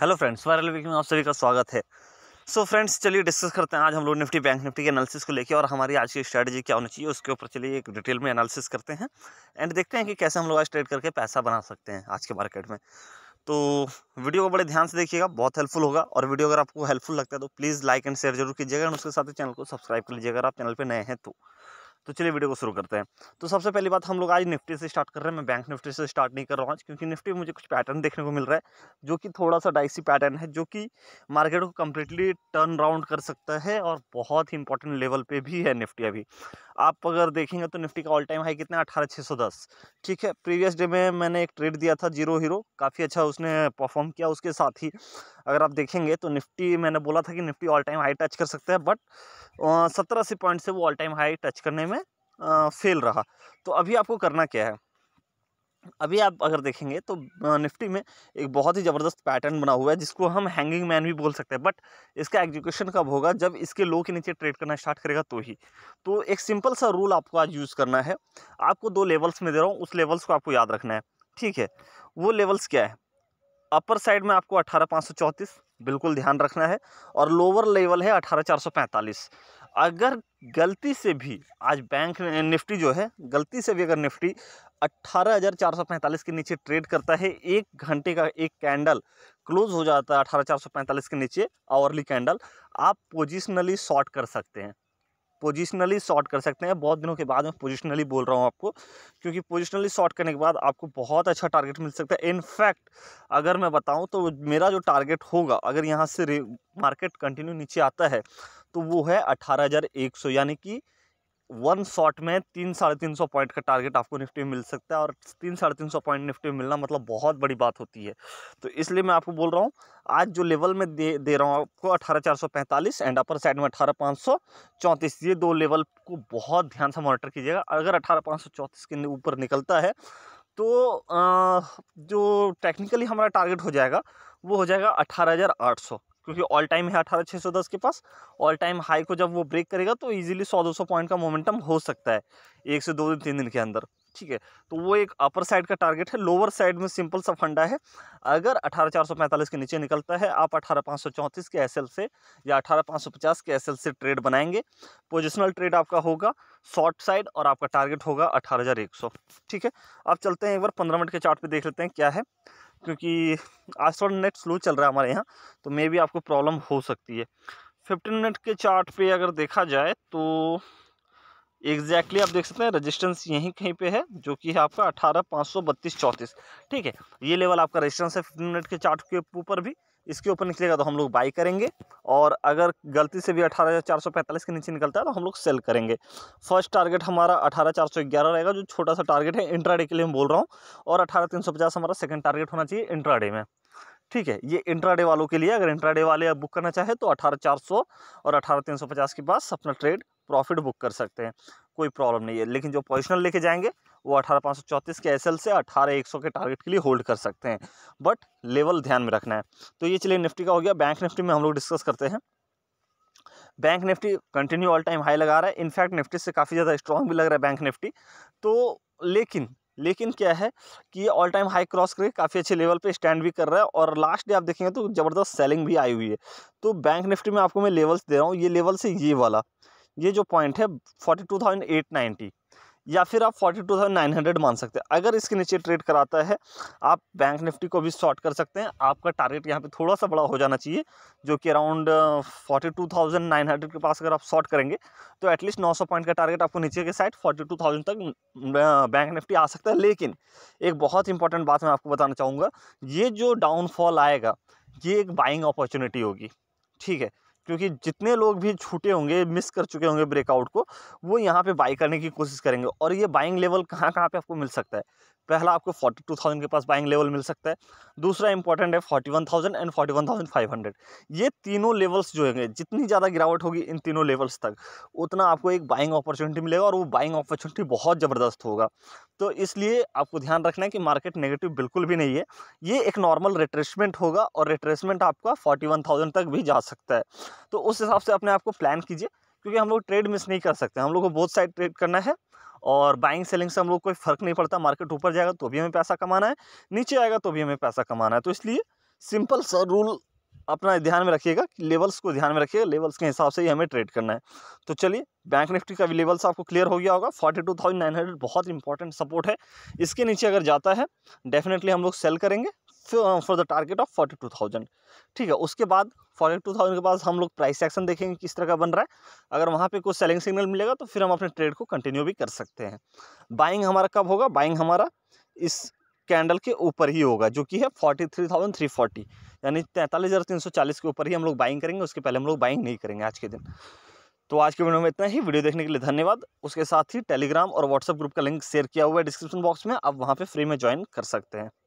hello friends viral week में आप सभी का स्वागत है सो फ्रेंड्स चलिए डिस्कस करते हैं आज हम लोग निफ्टी बैंक निफ्टी के एनालिसिस को लेकर और हमारी आज की स्ट्रैटेजी क्या होनी चाहिए उसके ऊपर चलिए एक डिटेल में एनालिसिस करते हैं एंड देखते हैं कि कैसे हम लोग आज ट्रेड करके पैसा बना सकते हैं आज के मार्केट में तो वीडियो को बड़े ध्यान से देखिएगा बहुत हेल्पफुल होगा और वीडियो अगर आपको हेल्पफुल लगता है तो प्लीज़ लाइक एंड शेयर जरूर कीजिएगा एंड उसके साथ चैनल को सब्सक्राइब कर लीजिएगा अगर आप चैनल पर नए हैं तो तो चलिए वीडियो को शुरू करते हैं तो सबसे पहली बात हम लोग आज निफ्टी से स्टार्ट कर रहे हैं मैं बैंक निफ्टी से स्टार्ट नहीं कर रहा हूँ आज क्योंकि निफ्टी में मुझे कुछ पैटर्न देखने को मिल रहा है जो कि थोड़ा सा डाइसी पैटर्न है जो कि मार्केट को कम्प्लीटली टर्न राउंड कर सकता है और बहुत ही इंपॉर्टेंट लेवल पर भी है निफ्टी अभी आप अगर देखेंगे तो निफ्टी का ऑल टाइम हाई कितना अठारह छः सौ दस ठीक है प्रीवियस डे में मैंने एक ट्रेड दिया था जीरो हीरो काफ़ी अच्छा उसने परफॉर्म किया उसके साथ ही अगर आप देखेंगे तो निफ्टी मैंने बोला था कि Nifty all time high touch कर सकते हैं बट सत्रह अस्सी पॉइंट से वो ऑल टाइम हाई टच करने में फेल रहा तो अभी आपको करना क्या है अभी आप अगर देखेंगे तो निफ्टी में एक बहुत ही ज़बरदस्त पैटर्न बना हुआ है जिसको हम हैंगिंग मैन भी बोल सकते हैं बट इसका एग्जीक्यूशन कब होगा जब इसके लो के नीचे ट्रेड करना स्टार्ट करेगा तो ही तो एक सिंपल सा रूल आपको आज यूज़ करना है आपको दो लेवल्स में दे रहा हूँ उस लेवल्स को आपको याद रखना है ठीक है वो लेवल्स क्या है अपर साइड में आपको अट्ठारह बिल्कुल ध्यान रखना है और लोअर लेवल है अठारह चार सौ पैंतालीस अगर गलती से भी आज बैंक निफ्टी जो है गलती से भी अगर निफ्टी 18,445 के नीचे ट्रेड करता है एक घंटे का एक कैंडल क्लोज हो जाता है 18,445 के नीचे आवरली कैंडल आप पोजिशनली शॉर्ट कर सकते हैं पोजिशनली शॉर्ट कर सकते हैं बहुत दिनों के बाद मैं पोजिशनली बोल रहा हूँ आपको क्योंकि पोजिशनली शॉर्ट करने के बाद आपको बहुत अच्छा टारगेट मिल सकता है इनफैक्ट अगर मैं बताऊँ तो मेरा जो टारगेट होगा अगर यहाँ से मार्केट कंटिन्यू नीचे आता है तो वो है अठारह यानी कि वन शॉट में तीन साढ़े तीन सौ पॉइंट का टारगेट आपको निफ्टी में मिल सकता है और तीन साढ़े तीन सौ पॉइंट निफ्टी में मिलना मतलब बहुत बड़ी बात होती है तो इसलिए मैं आपको बोल रहा हूँ आज जो लेवल में दे दे रहा हूँ आपको अठारह चार सौ पैंतालीस एंड अपर साइड में अठारह पाँच सौ चौंतीस ये दो लेवल को बहुत ध्यान से मॉनिटर कीजिएगा अगर अठारह पाँच सौ चौंतीस के ऊपर निकलता है तो जो टेक्निकली हमारा टारगेट हो जाएगा वो हो जाएगा अठारह हज़ार आठ सौ क्योंकि ऑल टाइम है अठारह छः सौ दस के पास ऑल टाइम हाई को जब वो ब्रेक करेगा तो ईजिली सौ दो सौ पॉइंट का मोमेंटम हो सकता है एक से दो दिन तीन दिन के अंदर ठीक है तो वो एक अपर साइड का टारगेट है लोअर साइड में सिंपल सा फंडा है अगर 18,445 के नीचे निकलता है आप अठारह के एस से या अठारह के एस से ट्रेड बनाएंगे पोजिशनल ट्रेड आपका होगा शॉर्ट साइड और आपका टारगेट होगा अठारह ठीक है आप चलते हैं एक बार पंद्रह मिनट के चार्ट पर देख लेते हैं क्या है क्योंकि आज थोड़ा नेट स्लो चल रहा है हमारे यहाँ तो मे भी आपको प्रॉब्लम हो सकती है फिफ्टीन मिनट के चार्ट पे अगर देखा जाए तो एग्जैक्टली आप देख सकते हैं रेजिस्टेंस यहीं कहीं पे है जो कि है आपका अठारह पाँच सौ बत्तीस चौंतीस ठीक है ये लेवल आपका रेजिस्टेंस है फिफ्टीन मिनट के चार्ट के ऊपर भी इसके ऊपर निकलेगा तो हम लोग बाई करेंगे और अगर गलती से भी अठारह चार सौ पैंतालीस के नीचे निकलता है तो हम लोग सेल करेंगे फर्स्ट टारगेट हमारा अठारह चार सौ ग्यारह रहेगा जो छोटा सा टारगेट है इंट्राडे के लिए हम बोल रहा हूँ और अठारह तीन सौ पचास हमारा सेकेंड टारगेट होना चाहिए इंट्रा में ठीक है ये इंट्राडे वालों के लिए अगर इंट्राडे वाले आप बुक करना चाहे तो अठारह चार सौ और अठारह तीन सौ पचास के पास अपना ट्रेड प्रॉफिट बुक कर सकते हैं कोई प्रॉब्लम नहीं है लेकिन जो पोजिशनल लेके जाएंगे वो अठारह पाँच सौ चौंतीस के एल से अठारह एक सौ के टारगेट के लिए होल्ड कर सकते हैं बट लेवल ध्यान में रखना है तो ये चलिए निफ्टी का हो गया बैंक निफ्टी में हम लोग डिस्कस करते हैं bank Nifty continue all time high लगा रहा है इनफैक्ट निफ्टी से काफ़ी ज़्यादा स्ट्रॉन्ग भी लग रहा है बैंक निफ्टी तो लेकिन लेकिन क्या है कि ये ऑल टाइम हाई क्रॉस करके काफ़ी अच्छे लेवल पे स्टैंड भी कर रहा है और लास्ट डे आप देखेंगे तो ज़बरदस्त सेलिंग भी आई हुई है तो बैंक निफ्टी में आपको मैं लेवल्स दे रहा हूँ ये लेवल से ये वाला ये जो पॉइंट है forty two thousand eight ninety या फिर आप forty two thousand nine hundred मान सकते हैं अगर इसके नीचे ट्रेड कराता है आप बैंक निफ्टी को भी शॉर्ट कर सकते हैं आपका टारगेट यहाँ पे थोड़ा सा बड़ा हो जाना चाहिए जो कि around forty two thousand nine hundred के पास अगर आप शॉर्ट करेंगे तो एटलीस्ट नौ सौ पॉइंट का टारगेट आपको नीचे के साइड फोर्टी टू थाउजेंड तक बैंक uh, निफ्टी आ सकता है लेकिन एक बहुत इंपॉर्टेंट बात मैं आपको बताना चाहूँगा ये जो डाउनफॉल आएगा ये एक बाइंग अपॉर्चुनिटी होगी ठीक है क्योंकि जितने लोग भी छूटे होंगे मिस कर चुके होंगे ब्रेकआउट को वो यहाँ पे बाई करने की कोशिश करेंगे और ये बाइंग लेवल कहाँ कहाँ पे आपको मिल सकता है पहला आपको फोर्टी टू थाउजेंड के पास बाइंग लेवल मिल सकता है दूसरा इंपॉर्टेंट है forty one thousand and forty one thousand five hundred ये तीनों लेवल्स जो है जितनी ज़्यादा गिरावट होगी इन तीनों लेवल्स तक उतना आपको एक बाइंग अपॉर्चुनिटी मिलेगा और वो बाइंग अपॉर्चुनिटी बहुत ज़बरदस्त होगा तो इसलिए आपको ध्यान रखना है कि मार्केट नेगेटिव बिल्कुल भी नहीं है ये एक नॉर्मल रिट्रेसमेंट होगा और रिट्रेसमेंट आपका फोर्टी वन थाउजेंड तक भी जा सकता है तो उस हिसाब से अपने आपको प्लान कीजिए क्योंकि हम लोग ट्रेड मिस नहीं कर सकते हम लोग को बहुत साइड ट्रेड करना है और बाइंग सेलिंग से हम लोग कोई फ़र्क नहीं पड़ता मार्केट ऊपर जाएगा तो भी हमें पैसा कमाना है नीचे आएगा तो भी हमें पैसा कमाना है तो इसलिए सिंपल सा रूल अपना ध्यान में रखिएगा कि लेवल्स को ध्यान में रखिएगा लेवल्स के हिसाब से ही हमें ट्रेड करना है तो चलिए बैंक निफ्टी का भी लेवल्स आपको क्लियर हो गया होगा forty two thousand nine hundred बहुत इंपॉर्टेंट सपोर्ट है इसके नीचे अगर जाता है डेफिनेटली हम लोग सेल करेंगे for the target of forty two thousand ठीक है उसके बाद फोर्टी टू थाउजेंड के बाद हम लोग प्राइस एक्शन देखेंगे किस तरह का बन रहा है अगर वहाँ पे कुछ सेलिंग सिग्नल मिलेगा तो फिर हम अपने ट्रेड को कंटिन्यू भी कर सकते हैं बाइंग हमारा कब होगा बाइंग हमारा इस कैंडल के ऊपर ही होगा जो कि है forty three thousand three forty यानी तैंतालीस हज़ार तीन सौ चालीस के ऊपर ही हम लोग बाइंग करेंगे उसके पहले हम लोग बाइंग नहीं करेंगे आज के दिन तो आज के वीडियो में इतना ही वीडियो देखने के लिए धन्यवाद उसके साथ ही टेलीग्राम और व्हाट्सएप ग्रुप का लिंक शेयर किया हुआ है डिस्क्रिप्शन बॉक्स में आप वहाँ पर फ्री में ज्वाइन कर सकते हैं